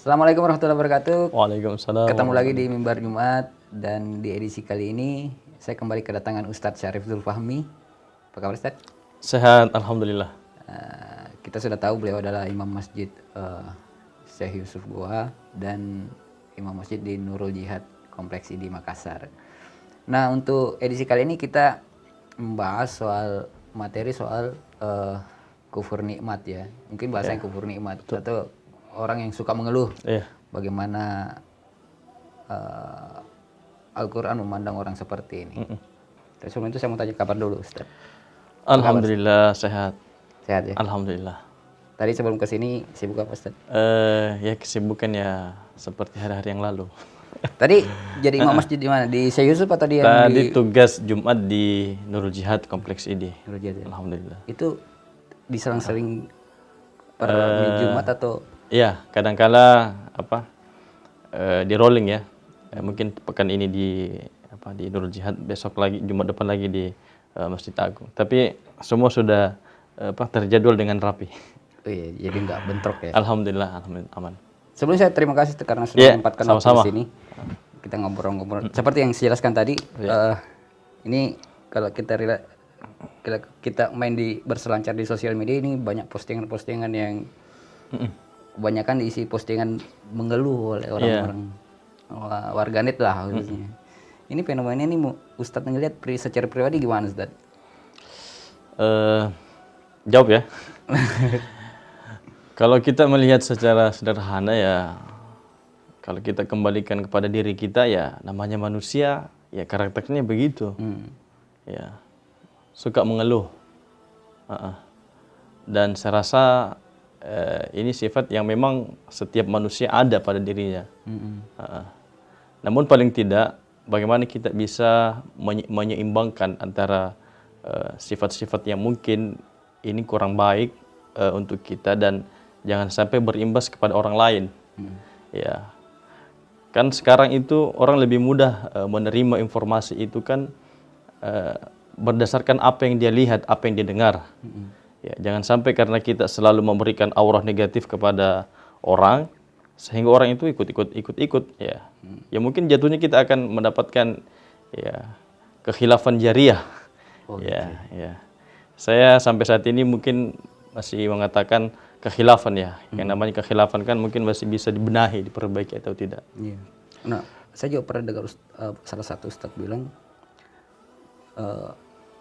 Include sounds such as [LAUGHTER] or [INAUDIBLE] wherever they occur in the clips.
Assalamualaikum warahmatullahi wabarakatuh. Waalaikumsalam. Ketemu lagi di mimbar Jumat dan di edisi kali ini saya kembali kedatangan Ustadz Syarif Fahmi. Apa kabar Ustadz? Sehat, alhamdulillah. Uh, kita sudah tahu beliau adalah imam masjid uh, Syekh Yusuf Goa dan imam masjid di Nurul Jihad Kompleks di Makassar. Nah, untuk edisi kali ini kita membahas soal materi soal uh, kufur nikmat ya. Mungkin bahasanya yeah. kufur nikmat atau orang yang suka mengeluh. Yeah. Bagaimana uh, Al-Quran memandang orang seperti ini. Mm -mm. Terus sebelum itu saya mau tanya kabar dulu, Ustaz. Alhamdulillah sehat. Sehat ya? Alhamdulillah. Tadi sebelum ke sini sibuk apa, Ustaz? Uh, ya kesibukan ya seperti hari-hari yang lalu. [LAUGHS] Tadi jadi imam masjid di mana? Di Syekh Yusuf atau di Tadi di... tugas Jumat di Nurul Jihad Kompleks ID. Nurul Jihad. Ya? Alhamdulillah. Itu diserang sering per uh, Jumat atau Ya kadangkala apa uh, di rolling ya. Uh, mungkin pekan ini di apa di Idul Jihad, besok lagi Jumat depan lagi di uh, Masjid Agung. Tapi semua sudah uh, apa terjadwal dengan rapi. Oh iya, jadi nggak bentrok ya. Alhamdulillah, alhamdulillah aman. Sebelum saya terima kasih karena sudah yeah, menyempatkan waktu di sini. Kita ngobrol-ngobrol. Seperti yang saya jelaskan tadi, yeah. Iya. uh, ini kalau kita rela kita main di berselancar di sosial media ini banyak postingan-postingan yang kebanyakan diisi postingan mengeluh oleh orang-orang yeah. Iya. warganet lah Mm -hmm. Ini fenomena ini Ustadz ngelihat pri secara pribadi gimana Ustadz? Uh, jawab ya. [LAUGHS] kalau kita melihat secara sederhana ya, kalau kita kembalikan kepada diri kita ya, namanya manusia ya karakternya begitu. Mm. Ya suka mengeluh. Uh -uh. Dan saya rasa uh, ini sifat yang memang setiap manusia ada pada dirinya. Mm-hmm. Uh, namun paling tidak bagaimana kita bisa menye- menyeimbangkan antara uh, sifat-sifat yang mungkin ini kurang baik uh, untuk kita dan jangan sampai berimbas kepada orang lain. Mm-hmm. Ya. Kan sekarang itu orang lebih mudah uh, menerima informasi itu kan uh, berdasarkan apa yang dia lihat, apa yang dia dengar. Mm-hmm Ya, jangan sampai karena kita selalu memberikan aura negatif kepada orang sehingga orang itu ikut-ikut ikut-ikut ya. Ya mungkin jatuhnya kita akan mendapatkan ya kekhilafan jariah. Oh, ya, okay. Gitu ya. ya. Saya sampai saat ini mungkin masih mengatakan kekhilafan ya. Hmm. Yang namanya kekhilafan kan mungkin masih bisa dibenahi, diperbaiki atau tidak. Yeah. Nah, saya juga pernah dengar uh, salah satu ustaz bilang eh, uh,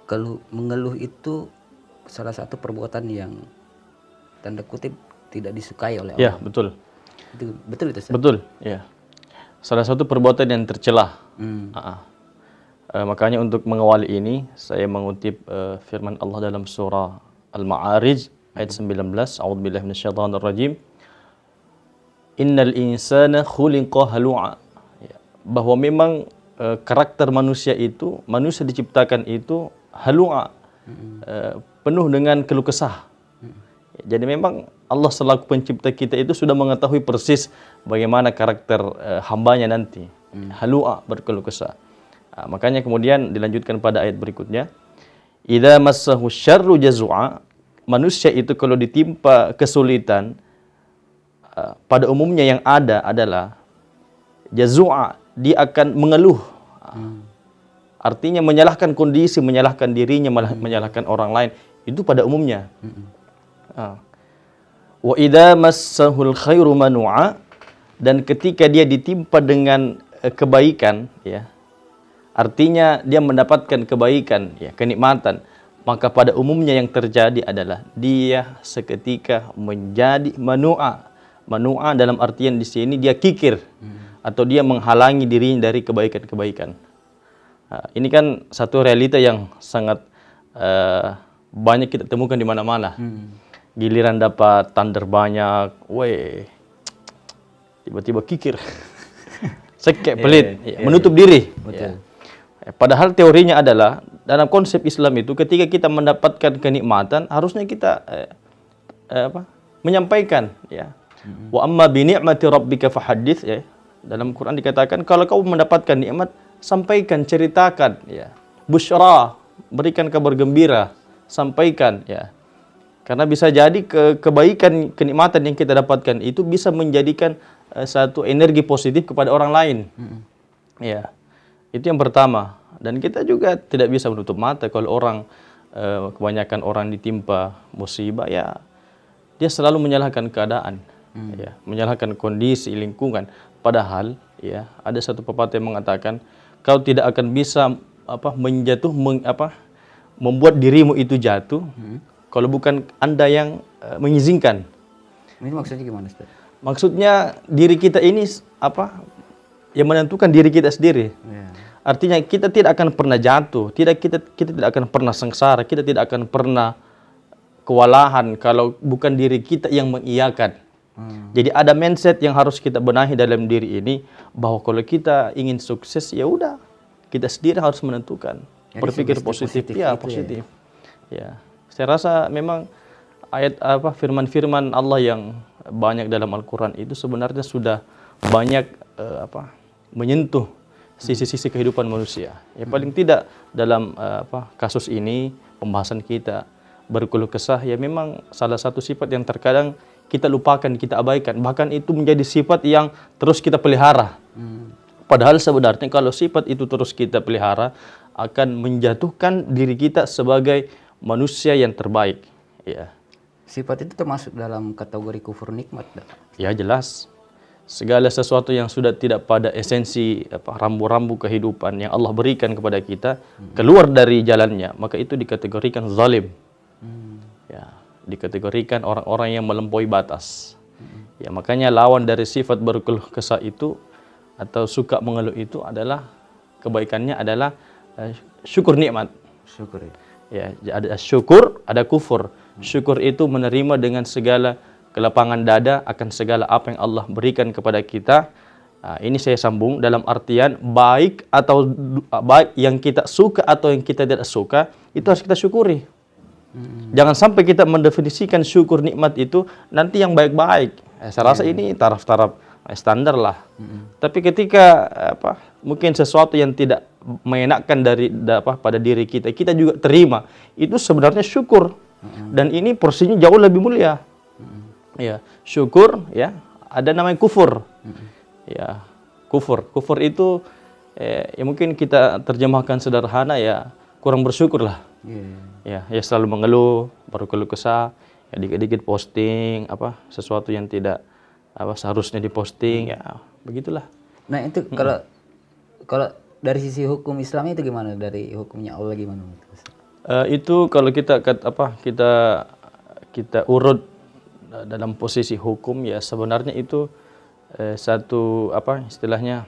kalau mengeluh itu salah satu perbuatan yang tanda kutip tidak disukai oleh ya, Allah. Ya, betul. Itu, betul itu. Sir? Betul, ya. Salah satu perbuatan yang tercelah. Hmm. Uh, uh, makanya untuk mengawali ini saya mengutip uh, firman Allah dalam surah Al-Ma'arij ayat 19, hmm. A'udzubillahi al rajim. Innal insana khuliqa halu'a. Ya, bahwa memang uh, karakter manusia itu, manusia diciptakan itu halu'a hmm uh, penuh dengan keluh kesah. hmm Jadi memang Allah selaku pencipta kita itu sudah mengetahui persis bagaimana karakter uh, hambanya nanti. Mm-hmm. Halu'a berkeluh kesah. Uh, makanya kemudian dilanjutkan pada ayat berikutnya. Ida massahu syarru jazua manusia itu kalau ditimpa kesulitan uh, pada umumnya yang ada adalah jazua dia akan mengeluh. hmm Artinya menyalahkan kondisi, menyalahkan dirinya, malah hmm. menyalahkan orang lain. Itu pada umumnya. Wa idza massahul khairu manu'a dan ketika dia ditimpa dengan eh, kebaikan ya. Artinya dia mendapatkan kebaikan ya, kenikmatan. Maka pada umumnya yang terjadi adalah dia seketika menjadi manu'a. Manu'a dalam artian di sini dia kikir mm. atau dia menghalangi dirinya dari kebaikan-kebaikan Ah, ini kan satu realita yang sangat uh, banyak kita temukan di mana-mana. Hmm. Giliran dapat thunder banyak, weh, tiba-tiba kikir. [LAUGHS] Sekek iya, pelit, yeah, yeah, iya, menutup iya. diri. Betul. Yeah. Padahal teorinya adalah dalam konsep Islam itu ketika kita mendapatkan kenikmatan harusnya kita eh, eh, apa? menyampaikan ya. Mm -hmm. Wa amma bi ni'mati rabbika fahaddits ya. Dalam Quran dikatakan kalau kau mendapatkan nikmat sampaikan, ceritakan ya. busra, berikan kabar gembira, sampaikan ya. Karena bisa jadi ke kebaikan, kenikmatan yang kita dapatkan itu bisa menjadikan uh, satu energi positif kepada orang lain. hmm Ya. Itu yang pertama. Dan kita juga tidak bisa menutup mata kalau orang uh, kebanyakan orang ditimpa musibah ya dia selalu menyalahkan keadaan, hmm. ya, menyalahkan kondisi lingkungan. Padahal, ya, ada satu pepatah yang mengatakan kau tidak akan bisa apa menjatuh meng, apa membuat dirimu itu jatuh hmm. kalau bukan Anda yang uh, mengizinkan. Ini maksudnya gimana, Ustaz? Maksudnya diri kita ini apa yang menentukan diri kita sendiri. Yeah. Artinya kita tidak akan pernah jatuh, tidak kita kita tidak akan pernah sengsara, kita tidak akan pernah kewalahan kalau bukan diri kita yang mengiyakan. Hmm. Jadi ada mindset yang harus kita benahi dalam diri ini bahwa kalau kita ingin sukses ya udah kita sendiri harus menentukan. Jadi Berpikir positif, positif ya, gitu ya. positif. Ya. ya. Saya rasa memang ayat apa firman-firman Allah yang banyak dalam Al-Qur'an itu sebenarnya sudah banyak uh, apa menyentuh sisi-sisi kehidupan manusia. Ya hmm. paling tidak dalam uh, apa kasus ini pembahasan kita berkeluh kesah ya memang salah satu sifat yang terkadang kita lupakan, kita abaikan. Bahkan itu menjadi sifat yang terus kita pelihara. Hmm. Padahal sebenarnya kalau sifat itu terus kita pelihara akan menjatuhkan diri kita sebagai manusia yang terbaik. Ya. Sifat itu termasuk dalam kategori kufur nikmat. Tak? Ya jelas. Segala sesuatu yang sudah tidak pada esensi rambu-rambu kehidupan yang Allah berikan kepada kita hmm. keluar dari jalannya, maka itu dikategorikan zalim. Hmm. Ya, dikategorikan orang-orang yang melampaui batas. Ya makanya lawan dari sifat berkeluh kesah itu atau suka mengeluh itu adalah kebaikannya adalah eh, syukur nikmat. Syukur. Ya. ya, ada syukur, ada kufur. Syukur itu menerima dengan segala kelapangan dada akan segala apa yang Allah berikan kepada kita. Nah, ini saya sambung dalam artian baik atau ah, baik yang kita suka atau yang kita tidak suka itu harus kita syukuri. Hmm. Jangan sampai kita mendefinisikan syukur nikmat itu nanti yang baik-baik. Eh, saya rasa hmm. ini taraf-taraf eh, standar lah. Hmm. Tapi ketika eh, apa mungkin sesuatu yang tidak menyenangkan dari apa pada diri kita, kita juga terima. Itu sebenarnya syukur. Hmm. Dan ini porsinya jauh lebih mulia. Hmm. Ya, syukur ya, ada namanya kufur. Hmm. Ya, kufur. Kufur itu eh, ya mungkin kita terjemahkan sederhana ya kurang bersyukur lah. Iya ya ya selalu mengeluh baru keluh kesah ya dikit-dikit posting apa sesuatu yang tidak apa seharusnya diposting ya begitulah nah itu hmm. kalau kalau dari sisi hukum Islam itu gimana dari hukumnya Allah gimana uh, itu kalau kita apa kita kita urut dalam posisi hukum ya sebenarnya itu eh, satu apa istilahnya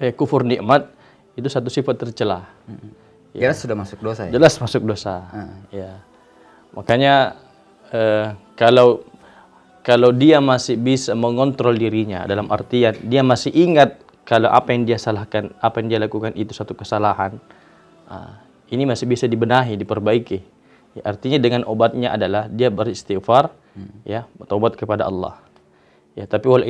eh, kufur nikmat itu satu sifat tercela mm -hmm. Ya. Jelas sudah masuk dosa ya? Jelas masuk dosa. Uh. Ya. Makanya eh, kalau kalau dia masih bisa mengontrol dirinya dalam artian dia masih ingat kalau apa yang dia salahkan, apa yang dia lakukan itu satu kesalahan. Uh, ini masih bisa dibenahi, diperbaiki. Ya, artinya dengan obatnya adalah dia beristighfar, hmm. ya, bertobat kepada Allah. Ya, tapi wal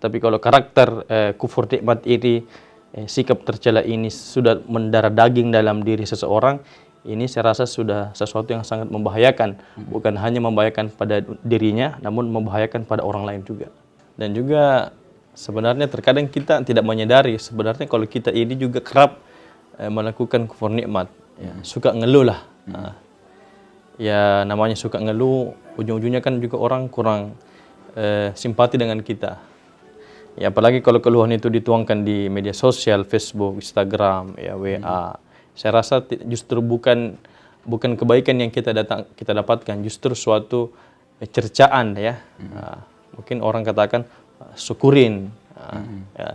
tapi kalau karakter eh, kufur nikmat ini eh, sikap tercela ini sudah mendarah daging dalam diri seseorang, ini saya rasa sudah sesuatu yang sangat membahayakan. Bukan hanya membahayakan pada dirinya, namun membahayakan pada orang lain juga. Dan juga sebenarnya terkadang kita tidak menyadari sebenarnya kalau kita ini juga kerap eh, melakukan kufur nikmat. Ya, hmm. suka ngeluh lah. Nah, ya namanya suka ngeluh, ujung-ujungnya kan juga orang kurang eh, simpati dengan kita Ya apalagi kalau keluhan itu dituangkan di media sosial, Facebook, Instagram, ya WA. Hmm. Saya rasa justru bukan bukan kebaikan yang kita datang kita dapatkan, justru suatu cercaan ya. Hmm. Nah, mungkin orang katakan ah, syukurin. Ah, hmm. ya.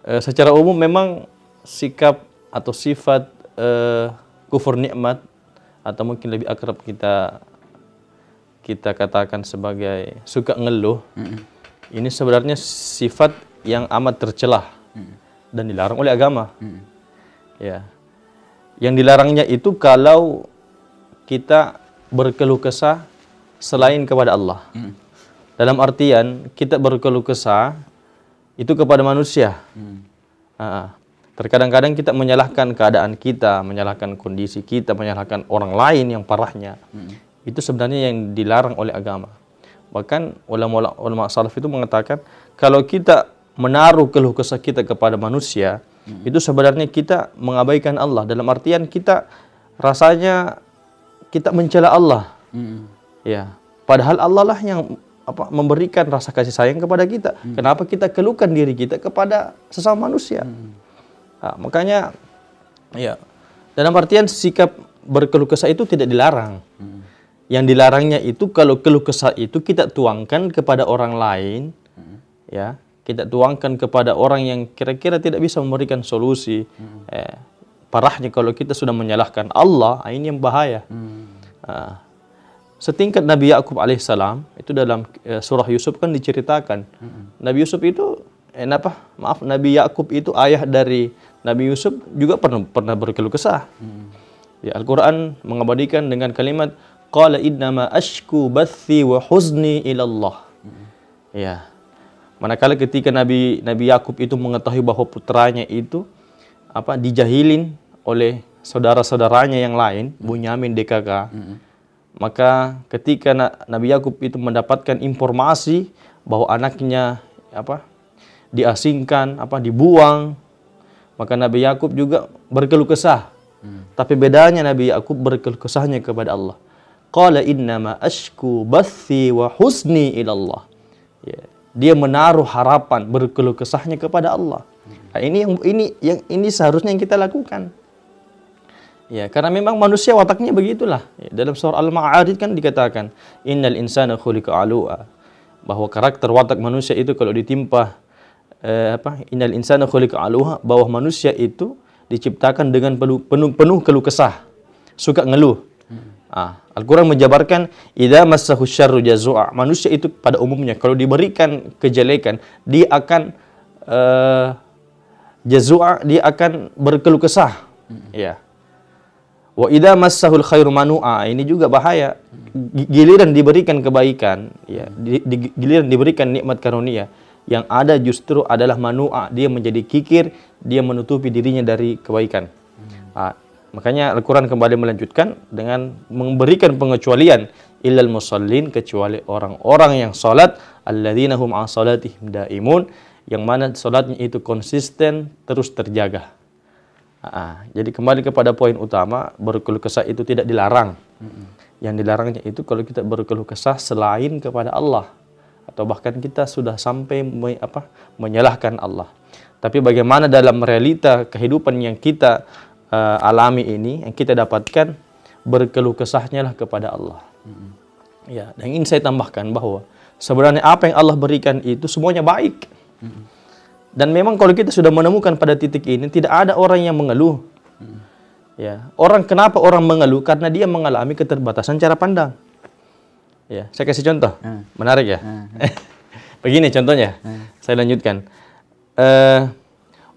E, secara umum memang sikap atau sifat e, kufur nikmat atau mungkin lebih akrab kita kita katakan sebagai suka ngeluh. Hmm ini sebenarnya sifat yang amat tercelah hmm. dan dilarang oleh agama. Hmm. Ya. Yang dilarangnya itu kalau kita berkeluh kesah selain kepada Allah. Hmm. Dalam artian kita berkeluh kesah itu kepada manusia. Hmm. Uh, terkadang-kadang kita menyalahkan keadaan kita, menyalahkan kondisi kita, menyalahkan orang lain yang parahnya. Hmm. Itu sebenarnya yang dilarang oleh agama. Bahkan ulama ulama salaf itu mengatakan kalau kita menaruh keluh kesah kita kepada manusia, hmm. itu sebenarnya kita mengabaikan Allah. Dalam artian kita rasanya kita mencela Allah. Hmm. Ya, padahal Allah lah yang apa memberikan rasa kasih sayang kepada kita. Hmm. Kenapa kita keluhkan diri kita kepada sesama manusia? Hmm. Nah, makanya ya dalam artian sikap berkeluh kesah itu tidak dilarang. Hmm. Yang dilarangnya itu kalau keluh kesah itu kita tuangkan kepada orang lain, hmm. ya kita tuangkan kepada orang yang kira-kira tidak bisa memberikan solusi. Hmm. Eh, parahnya kalau kita sudah menyalahkan Allah, ah, ini yang bahaya. Hmm. Uh, setingkat Nabi Yakub alaihissalam itu dalam eh, surah Yusuf kan diceritakan hmm. Nabi Yusuf itu eh, apa maaf Nabi Yakub itu ayah dari Nabi Yusuf juga pernah pernah berkeluh kesah hmm. ya Al Quran mengabadikan dengan kalimat qala innama ashku bathi wa huzni ilallah. Hmm. Ya. Manakala ketika Nabi Nabi Yakub itu mengetahui bahwa putranya itu apa dijahilin oleh saudara-saudaranya yang lain, hmm. Bunyamin DKK. -hmm. Maka ketika Nabi Yakub itu mendapatkan informasi bahwa anaknya apa diasingkan, apa dibuang, maka Nabi Yakub juga berkeluh kesah. Hmm. Tapi bedanya Nabi Yakub berkeluh kesahnya kepada Allah. Qala innama ashku bathi wa husni ilallah. Ya. Dia menaruh harapan berkeluh kesahnya kepada Allah. Nah, ini yang ini yang ini seharusnya yang kita lakukan. Ya, karena memang manusia wataknya begitulah. Ya, dalam surah Al-Ma'arij kan dikatakan, "Innal insana khuliqa alu'a." Bahwa karakter watak manusia itu kalau ditimpa eh, apa? "Innal insana khuliqa alu'a", bahwa manusia itu diciptakan dengan penuh penuh, penuh keluh kesah, suka ngeluh. Ah, Al-Quran menjabarkan idza massahu syarru jazua. Manusia itu pada umumnya kalau diberikan kejelekan, dia akan uh, jazua, dia akan berkeluh kesah. Hmm. Ya. Wa idza massahul khairu manua. Ini juga bahaya. Giliran diberikan kebaikan, ya, hmm. giliran diberikan nikmat karunia yang ada justru adalah manua, dia menjadi kikir, dia menutupi dirinya dari kebaikan. Hmm. Ah, Makanya Al-Quran kembali melanjutkan dengan memberikan pengecualian ilal musallin kecuali orang-orang yang salat alladzina hum an salatihim daimun yang mana salatnya itu konsisten terus terjaga. Aa, ah, ah. jadi kembali kepada poin utama berkeluh kesah itu tidak dilarang. Yang dilarangnya itu kalau kita berkeluh kesah selain kepada Allah atau bahkan kita sudah sampai me, apa, menyalahkan Allah. Tapi bagaimana dalam realita kehidupan yang kita uh, alami ini yang kita dapatkan berkeluh kesahnya lah kepada Allah. Hmm. Ya, dan ini saya tambahkan bahwa sebenarnya apa yang Allah berikan itu semuanya baik. Hmm. Dan memang kalau kita sudah menemukan pada titik ini tidak ada orang yang mengeluh. Hmm. Ya, orang kenapa orang mengeluh karena dia mengalami keterbatasan cara pandang. Ya, saya kasih contoh. Hmm. Menarik ya. Hmm. [LAUGHS] Begini contohnya. Hmm. Saya lanjutkan. Uh,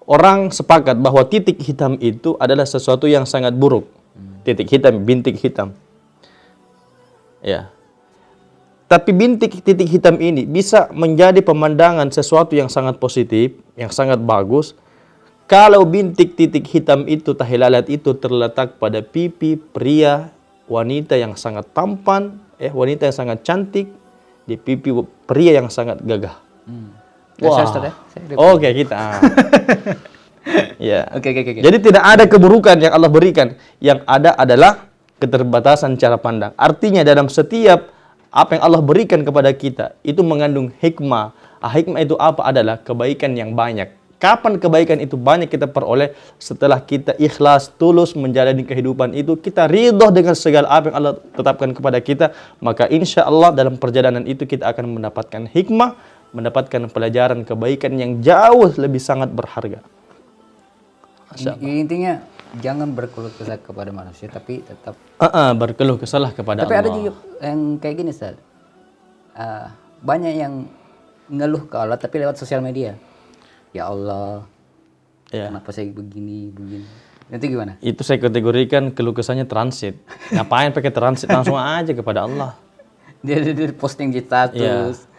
orang sepakat bahwa titik hitam itu adalah sesuatu yang sangat buruk. Titik hitam, bintik hitam. Ya. Tapi bintik-titik hitam ini bisa menjadi pemandangan sesuatu yang sangat positif, yang sangat bagus. Kalau bintik-titik hitam itu, tahilalat itu terletak pada pipi pria, wanita yang sangat tampan, eh, wanita yang sangat cantik, di pipi pria yang sangat gagah. Hmm. Ya. Oh, oke, okay, kita. [LAUGHS] ya. Oke, okay, okay, Okay. Jadi tidak ada keburukan yang Allah berikan. Yang ada adalah keterbatasan cara pandang. Artinya dalam setiap apa yang Allah berikan kepada kita itu mengandung hikmah. Ah, hikmah itu apa? Adalah kebaikan yang banyak. Kapan kebaikan itu banyak kita peroleh setelah kita ikhlas, tulus menjalani kehidupan itu, kita ridho dengan segala apa yang Allah tetapkan kepada kita, maka insya Allah dalam perjalanan itu kita akan mendapatkan hikmah mendapatkan pelajaran kebaikan yang jauh lebih sangat berharga. Intinya jangan berkeluh kesah kepada manusia tapi tetap uh -uh, berkeluh kesalah kepada tapi Allah. Tapi ada juga yang kayak gini Ustaz. Uh, banyak yang ngeluh ke Allah tapi lewat sosial media. Ya Allah. Yeah. Kenapa saya begini, begini. Itu gimana? Itu saya kategorikan keluh kesahnya transit. [LAUGHS] Ngapain pakai transit langsung aja kepada Allah. Dia, dia, dia posting di status. Yeah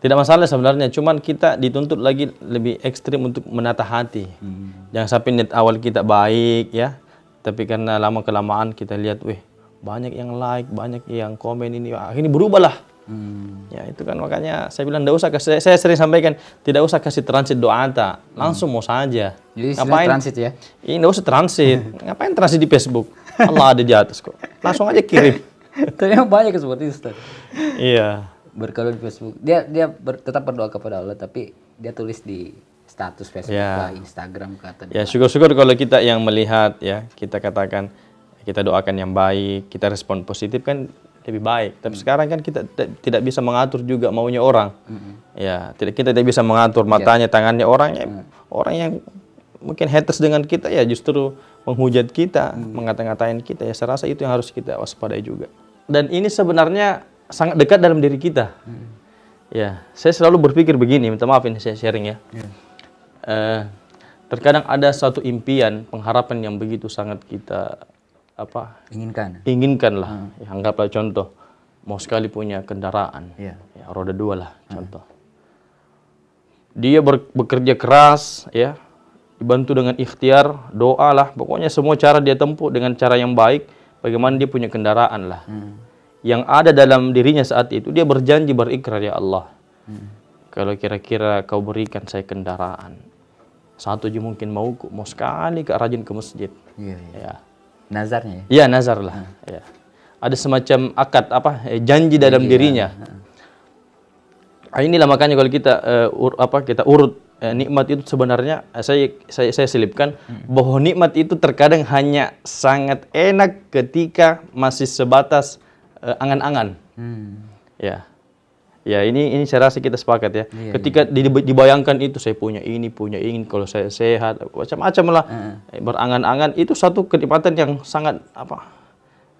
tidak masalah sebenarnya, cuman kita dituntut lagi lebih ekstrim untuk menata hati. Hmm. Jangan sampai niat awal kita baik ya, tapi karena lama kelamaan kita lihat, wih banyak yang like, banyak yang komen ini, ini berubahlah. Hmm. Ya itu kan makanya saya bilang tidak usah kasih, saya sering sampaikan tidak usah kasih transit doa tak hmm. langsung hmm. mau saja. Jadi ngapain transit ya? Ini tidak usah transit. [LAUGHS] ngapain transit di Facebook? Allah ada di atas kok. Langsung aja kirim. [LAUGHS] Ternyata banyak seperti itu. Iya berkeluh di Facebook. Dia dia ber, tetap berdoa kepada Allah tapi dia tulis di status Facebook ya. Instagram kata. dia Ya, syukur-syukur kalau kita yang melihat ya, kita katakan kita doakan yang baik, kita respon positif kan lebih baik. Tapi hmm. sekarang kan kita tidak bisa mengatur juga maunya orang. Hmm. Ya, tidak kita tidak bisa mengatur ya. matanya, ya. tangannya orangnya. Hmm. Orang yang mungkin haters dengan kita ya justru menghujat kita, hmm. mengata-ngatain kita. Ya, saya rasa itu yang harus kita waspadai juga. Dan ini sebenarnya sangat dekat dalam diri kita. Hmm. Ya, saya selalu berpikir begini, minta maaf ini saya sharing ya. Yeah. Ya. Uh, terkadang ada suatu impian, pengharapan yang begitu sangat kita apa? Inginkan. Inginkanlah. Hmm. Ya, anggaplah contoh, mau sekali punya kendaraan, yeah. ya, roda dua lah hmm. contoh. Dia ber, bekerja keras, ya, dibantu dengan ikhtiar, doa lah, pokoknya semua cara dia tempuh dengan cara yang baik. Bagaimana dia punya kendaraan lah. Hmm yang ada dalam dirinya saat itu dia berjanji berikrar ya Allah hmm. kalau kira-kira kau berikan saya kendaraan satu aja mungkin mau mau sekali ke rajin ke masjid iya, iya. ya nazarnya ya, ya nazar lah hmm. ya ada semacam akad apa eh, janji dalam iya, dirinya nah, inilah makanya kalau kita uh, ur, apa kita urut eh, nikmat itu sebenarnya eh, saya saya saya selipkan hmm. bahwa nikmat itu terkadang hanya sangat enak ketika masih sebatas Eh, angan-angan. Hmm. Ya. Ya, ini ini saya rasa kita sepakat ya. Iya, Ketika iya. dibayangkan itu saya punya ini, punya ingin kalau saya sehat, macam-macam lah. Uh. Berangan-angan itu satu kenikmatan yang sangat apa?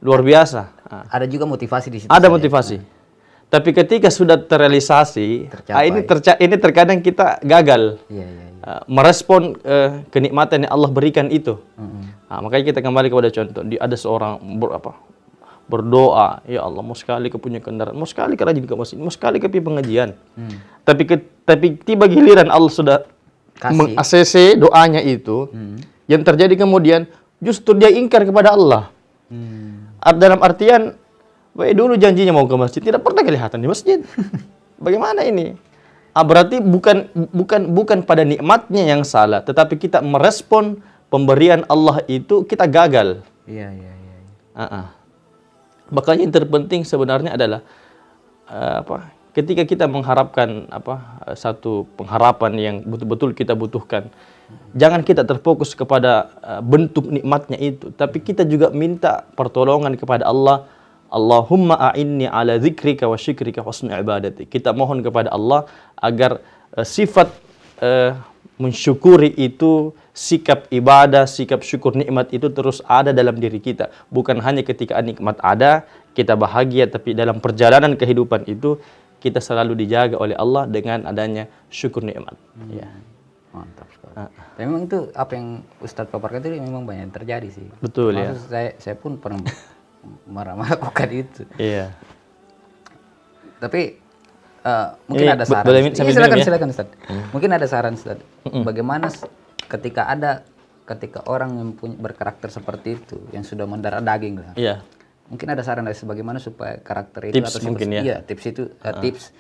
luar biasa. Ada juga motivasi di situ. Ada saya. motivasi. Tapi ketika sudah terrealisasi, ah ini terca ini terkadang kita gagal iya, ya, Uh, merespon uh, kenikmatan yang Allah berikan itu. Mm -hmm. nah, makanya kita kembali kepada contoh. Di, ada seorang ber, apa berdoa ya Allah mau sekali kepunya kendaraan mau sekali ke rajin ke masjid mau sekali ke pengajian hmm. tapi ke, tapi tiba giliran Allah sudah Kasih. doanya itu hmm. yang terjadi kemudian justru dia ingkar kepada Allah hmm. dalam artian baik dulu janjinya mau ke masjid tidak pernah kelihatan di masjid [LAUGHS] bagaimana ini ah, berarti bukan bukan bukan pada nikmatnya yang salah tetapi kita merespon pemberian Allah itu kita gagal iya iya iya uh -uh. Maka yang terpenting sebenarnya adalah uh, apa? Ketika kita mengharapkan apa? Uh, satu pengharapan yang betul-betul kita butuhkan. Jangan kita terfokus kepada uh, bentuk nikmatnya itu Tapi kita juga minta pertolongan kepada Allah Allahumma a'inni ala zikrika wa syikrika wa sumi ibadati Kita mohon kepada Allah agar uh, sifat uh, mensyukuri itu sikap ibadah, sikap syukur nikmat itu terus ada dalam diri kita. Bukan hanya ketika nikmat ada, kita bahagia, tapi dalam perjalanan kehidupan itu kita selalu dijaga oleh Allah dengan adanya syukur nikmat. Hmm. Ya. Mantap sekali. Tapi memang itu apa yang Ustadz paparkan itu memang banyak yang terjadi sih. Betul ya. Maksud ya. Saya, saya pun pernah marah-marah [LAUGHS] melakukan itu. Iya. Tapi uh, mungkin eh, ada saran. ya, silakan, ya? silakan Ustaz. Hmm. Mungkin ada saran Ustaz. Hmm. Bagaimana ketika ada ketika orang yang punya berkarakter seperti itu yang sudah mendarah daging lah Iya. mungkin ada saran dari sebagaimana supaya karakter itu tips atau sifat, mungkin ya iya, tips itu uh, uh. tips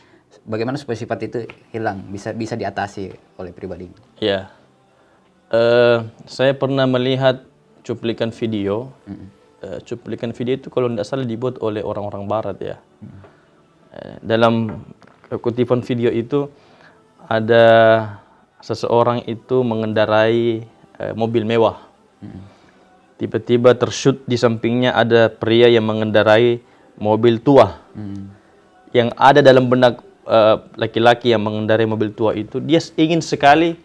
bagaimana supaya sifat itu hilang bisa bisa diatasi oleh pribadi Iya. Eh uh, saya pernah melihat cuplikan video mm -hmm. cuplikan video itu kalau tidak salah dibuat oleh orang-orang barat ya eh, dalam kutipan video itu ada seseorang itu mengendarai eh, mobil mewah. Tiba-tiba hmm. tersyut di sampingnya ada pria yang mengendarai mobil tua. Hmm. Yang ada dalam benak eh, laki-laki yang mengendarai mobil tua itu dia ingin sekali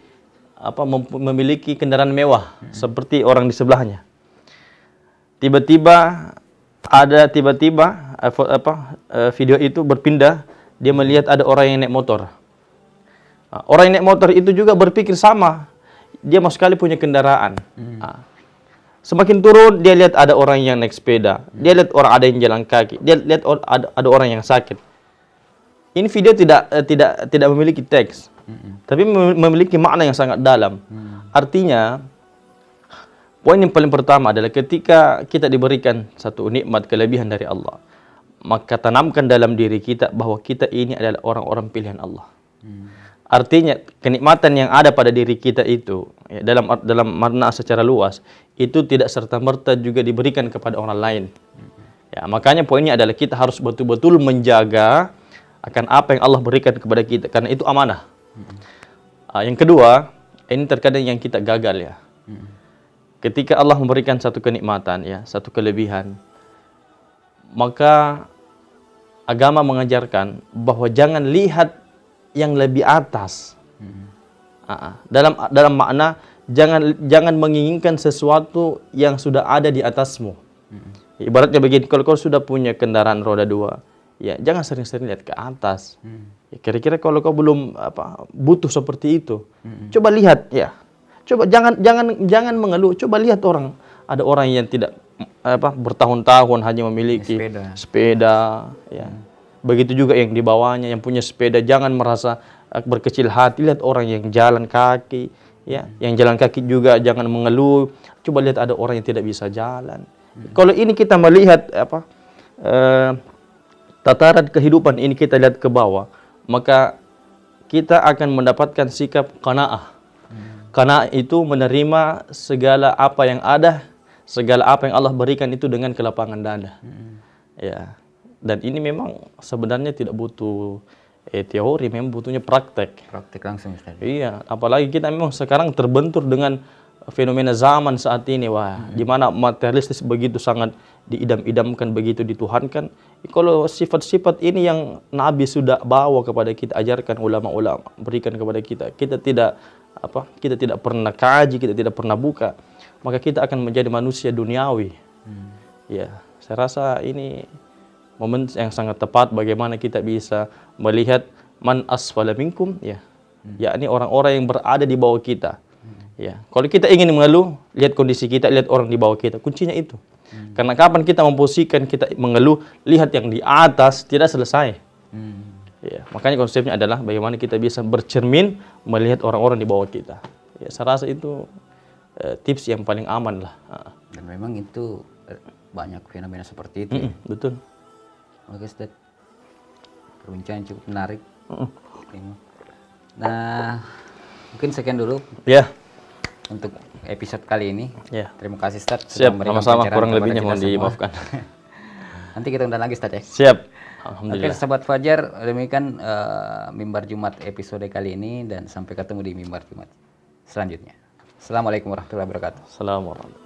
apa memiliki kendaraan mewah hmm. seperti orang di sebelahnya. Tiba-tiba ada tiba-tiba eh, apa eh, video itu berpindah dia melihat ada orang yang naik motor Ah, orang yang naik motor itu juga berpikir sama. Dia mau sekali punya kendaraan. Hmm. Ah. Semakin turun, dia lihat ada orang yang naik sepeda. Dia lihat orang ada yang jalan kaki. Dia lihat ada, orang yang sakit. Ini video tidak eh, tidak tidak memiliki teks, hmm. tapi memiliki makna yang sangat dalam. Hmm. Artinya, poin yang paling pertama adalah ketika kita diberikan satu nikmat kelebihan dari Allah, maka tanamkan dalam diri kita bahwa kita ini adalah orang-orang pilihan Allah. Hmm. Artinya kenikmatan yang ada pada diri kita itu ya, dalam dalam makna secara luas itu tidak serta merta juga diberikan kepada orang lain. Ya, makanya poinnya adalah kita harus betul-betul menjaga akan apa yang Allah berikan kepada kita karena itu amanah. Uh, yang kedua, ini terkadang yang kita gagal ya. Ketika Allah memberikan satu kenikmatan ya, satu kelebihan, maka agama mengajarkan bahwa jangan lihat yang lebih atas. Hmm. Uh, dalam dalam makna jangan jangan menginginkan sesuatu yang sudah ada di atasmu. Hmm. Ibaratnya begini, kalau kau sudah punya kendaraan roda dua, ya jangan sering-sering lihat ke atas. Hmm. Ya, kira-kira kalau kau belum apa butuh seperti itu, hmm. coba lihat ya. Coba jangan jangan jangan mengeluh. Coba lihat orang ada orang yang tidak apa bertahun-tahun hanya memiliki sepeda, sepeda ya. Hmm. Begitu juga yang di bawahnya yang punya sepeda jangan merasa eh, berkecil hati lihat orang yang jalan kaki ya, yang jalan kaki juga jangan mengeluh. Coba lihat ada orang yang tidak bisa jalan. Hmm. Kalau ini kita melihat apa eh, tataran kehidupan ini kita lihat ke bawah, maka kita akan mendapatkan sikap kanaah Karena hmm. itu menerima segala apa yang ada, segala apa yang Allah berikan itu dengan kelapangan dada. Hmm. Ya dan ini memang sebenarnya tidak butuh eh, teori, memang butuhnya praktek. Praktek langsung sekali. Iya, apalagi kita memang sekarang terbentur dengan fenomena zaman saat ini wah hmm. di mana materialistis begitu sangat diidam-idamkan begitu dituhankan kalau sifat-sifat ini yang nabi sudah bawa kepada kita ajarkan ulama-ulama berikan kepada kita kita tidak apa kita tidak pernah kaji kita tidak pernah buka maka kita akan menjadi manusia duniawi hmm. ya saya rasa ini momen yang sangat tepat bagaimana kita bisa melihat man asfala minkum ya hmm. yakni orang-orang yang berada di bawah kita ya kalau kita ingin mengeluh lihat kondisi kita lihat orang di bawah kita kuncinya itu hmm. karena kapan kita memposisikan kita mengeluh lihat yang di atas tidak selesai hmm. ya makanya konsepnya adalah bagaimana kita bisa bercermin melihat orang-orang di bawah kita ya saya rasa itu eh, tips yang paling aman lah dan memang itu eh, banyak fenomena seperti itu mm betul oke Ustaz perbincangan cukup menarik nah mungkin sekian dulu ya yeah. untuk episode kali ini yeah. terima kasih Stad. siap sama-sama kurang lebihnya mohon dimaafkan [LAUGHS] nanti kita undang lagi Stad. ya siap Alhamdulillah. Oke, sahabat Fajar, demikian uh, mimbar Jumat episode kali ini dan sampai ketemu di mimbar Jumat selanjutnya. Assalamualaikum warahmatullahi wabarakatuh. Assalamualaikum.